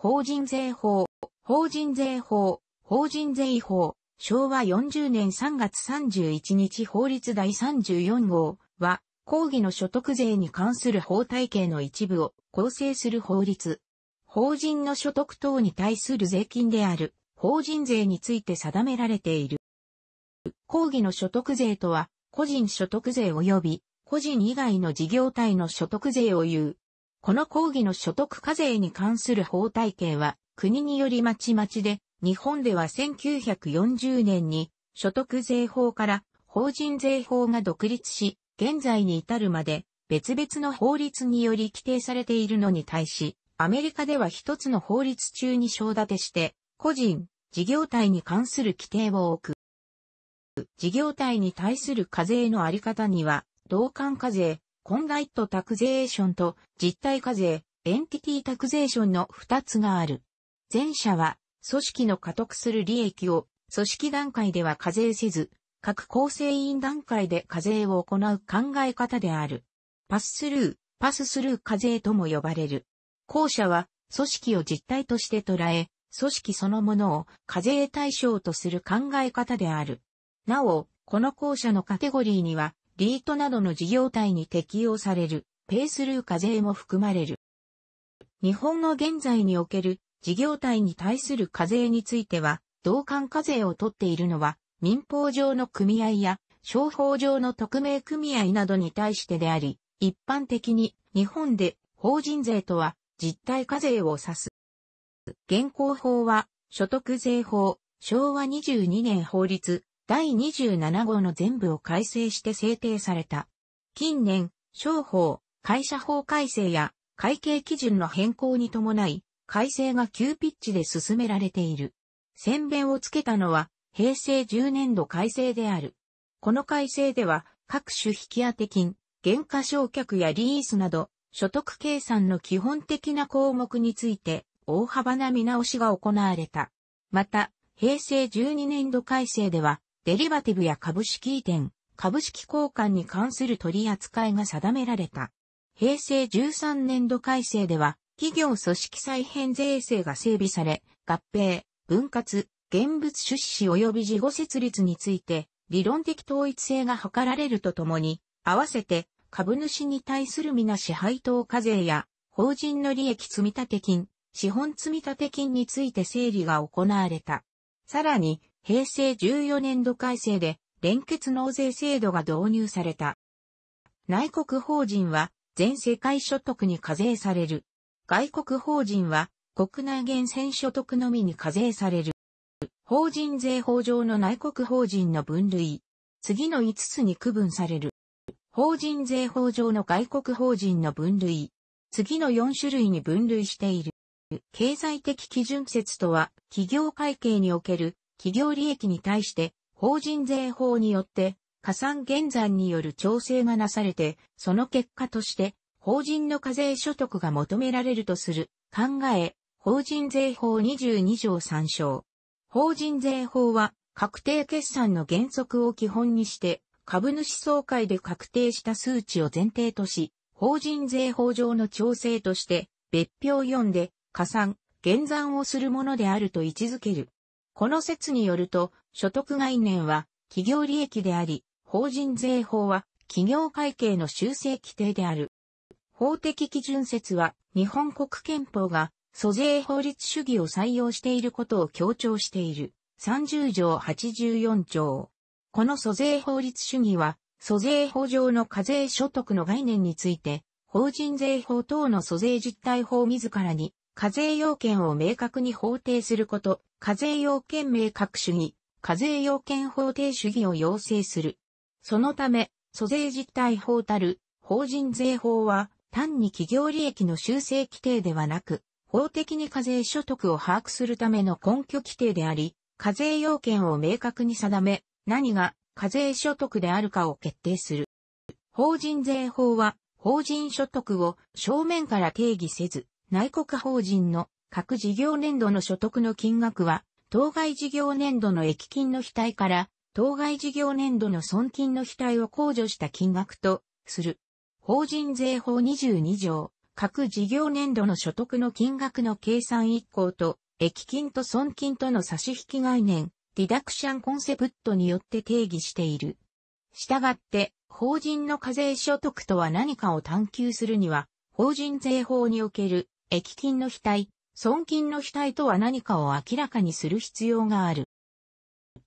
法人税法、法人税法、法人税法、昭和40年3月31日法律第34号は、講義の所得税に関する法体系の一部を構成する法律。法人の所得等に対する税金である法人税について定められている。講義の所得税とは、個人所得税及び個人以外の事業体の所得税を言う。この講義の所得課税に関する法体系は、国によりまちまちで、日本では1940年に、所得税法から法人税法が独立し、現在に至るまで、別々の法律により規定されているのに対し、アメリカでは一つの法律中に承立てして、個人、事業体に関する規定を置く。事業体に対する課税のあり方には、同感課税、コンライットタクゼーションと実体課税、エンティティタクゼーションの2つがある。前者は、組織の獲得する利益を、組織段階では課税せず、各構成員段階で課税を行う考え方である。パススルー、パススルー課税とも呼ばれる。後者は、組織を実体として捉え、組織そのものを課税対象とする考え方である。なお、この後者のカテゴリーには、リートなどの事業体に適用されるペースルー課税も含まれる。日本の現在における事業体に対する課税については、同管課税を取っているのは民法上の組合や商法上の特命組合などに対してであり、一般的に日本で法人税とは実体課税を指す。現行法は所得税法、昭和22年法律、第27号の全部を改正して制定された。近年、商法、会社法改正や会計基準の変更に伴い、改正が急ピッチで進められている。宣弁をつけたのは、平成10年度改正である。この改正では、各種引当金、減価償却やリースなど、所得計算の基本的な項目について、大幅な見直しが行われた。また、平成12年度改正では、デリバティブや株式移転、株式交換に関する取り扱いが定められた。平成13年度改正では、企業組織再編税制が整備され、合併、分割、現物出資及び事後設立について、理論的統一性が図られるとともに、合わせて株主に対するみな配等課税や、法人の利益積立金、資本積立金について整理が行われた。さらに、平成14年度改正で連結納税制度が導入された。内国法人は全世界所得に課税される。外国法人は国内源泉所得のみに課税される。法人税法上の内国法人の分類。次の5つに区分される。法人税法上の外国法人の分類。次の4種類に分類している。経済的基準説とは、企業会計における企業利益に対して法人税法によって加算減算による調整がなされて、その結果として法人の課税所得が求められるとする考え、法人税法22条参照。法人税法は確定決算の原則を基本にして株主総会で確定した数値を前提とし、法人税法上の調整として別表4で加算、減算をするものであると位置づける。この説によると、所得概念は企業利益であり、法人税法は企業会計の修正規定である。法的基準説は日本国憲法が租税法律主義を採用していることを強調している。30条84条。この租税法律主義は、租税法上の課税所得の概念について、法人税法等の租税実態法自らに課税要件を明確に法定すること、課税要件明確主義、課税要件法定主義を要請する。そのため、租税実態法たる法人税法は単に企業利益の修正規定ではなく、法的に課税所得を把握するための根拠規定であり、課税要件を明確に定め、何が課税所得であるかを決定する。法人税法は、法人所得を正面から定義せず、内国法人の各事業年度の所得の金額は、当該事業年度の益金の額から、当該事業年度の損金の額を控除した金額とする。法人税法22条、各事業年度の所得の金額の計算一項と、益金と損金との差し引き概念、ディダクションコンセプトによって定義している。したがって、法人の課税所得とは何かを探求するには、法人税法における液金の額、損金の額とは何かを明らかにする必要がある。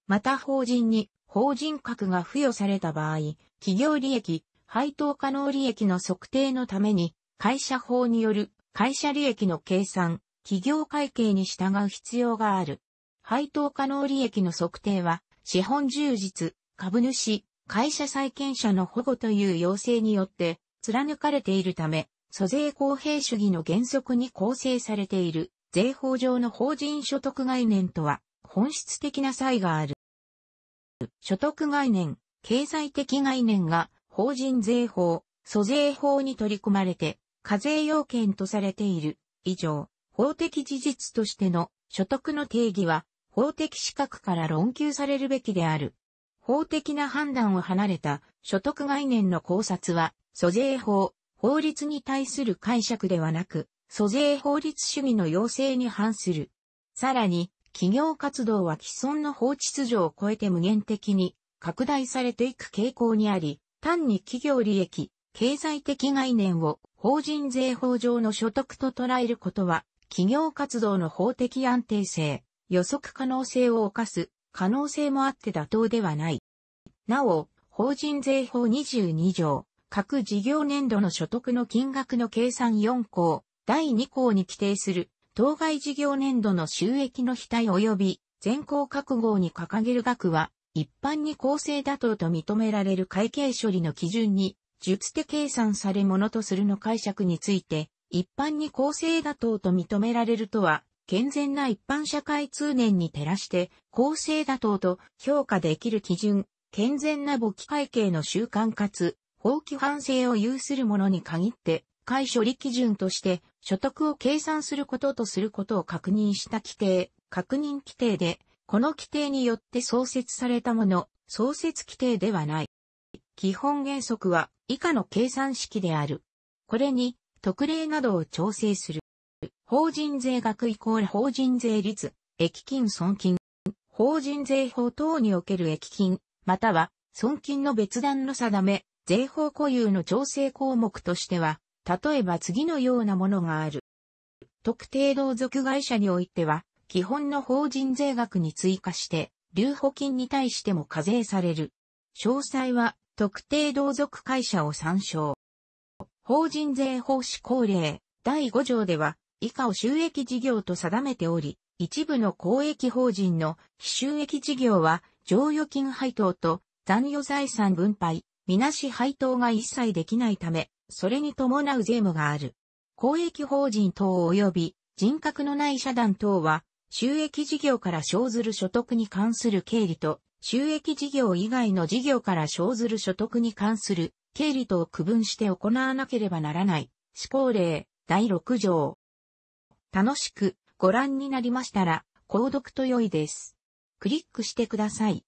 また法人に法人格が付与された場合、企業利益、配当可能利益の測定のために、会社法による会社利益の計算、企業会計に従う必要がある。配当可能利益の測定は、資本充実、株主、会社債権者の保護という要請によって貫かれているため、租税公平主義の原則に構成されている税法上の法人所得概念とは本質的な差異がある。所得概念、経済的概念が法人税法、租税法に取り組まれて課税要件とされている以上、法的事実としての所得の定義は法的資格から論求されるべきである。法的な判断を離れた所得概念の考察は、租税法、法律に対する解釈ではなく、租税法律主義の要請に反する。さらに、企業活動は既存の法秩序を超えて無限的に拡大されていく傾向にあり、単に企業利益、経済的概念を法人税法上の所得と捉えることは、企業活動の法的安定性、予測可能性を犯す可能性もあって妥当ではない。なお、法人税法22条、各事業年度の所得の金額の計算4項、第2項に規定する、当該事業年度の収益の非対及び、全項各号に掲げる額は、一般に公正妥当と認められる会計処理の基準に、術で計算されものとするの解釈について、一般に公正妥当と認められるとは、健全な一般社会通念に照らして、公正妥当と評価できる基準、健全な簿記会計の習慣かつ、法規範性を有する者に限って、会処理基準として、所得を計算することとすることを確認した規定、確認規定で、この規定によって創設されたもの、創設規定ではない。基本原則は以下の計算式である。これに特例などを調整する。法人税額イコール法人税率、益金損金、法人税法等における益金、または損金の別段の定め、税法固有の調整項目としては、例えば次のようなものがある。特定同族会社においては、基本の法人税額に追加して、留保金に対しても課税される。詳細は、特定同族会社を参照。法人税法施行令第5条では、以下を収益事業と定めており、一部の公益法人の非収益事業は、剰余金配当と残余財産分配、みなし配当が一切できないため、それに伴う税務がある。公益法人等及び人格のない社団等は、収益事業から生ずる所得に関する経理と、収益事業以外の事業から生ずる所得に関する経理とを区分して行わなければならない。施行令第6条。楽しくご覧になりましたら、購読と良いです。クリックしてください。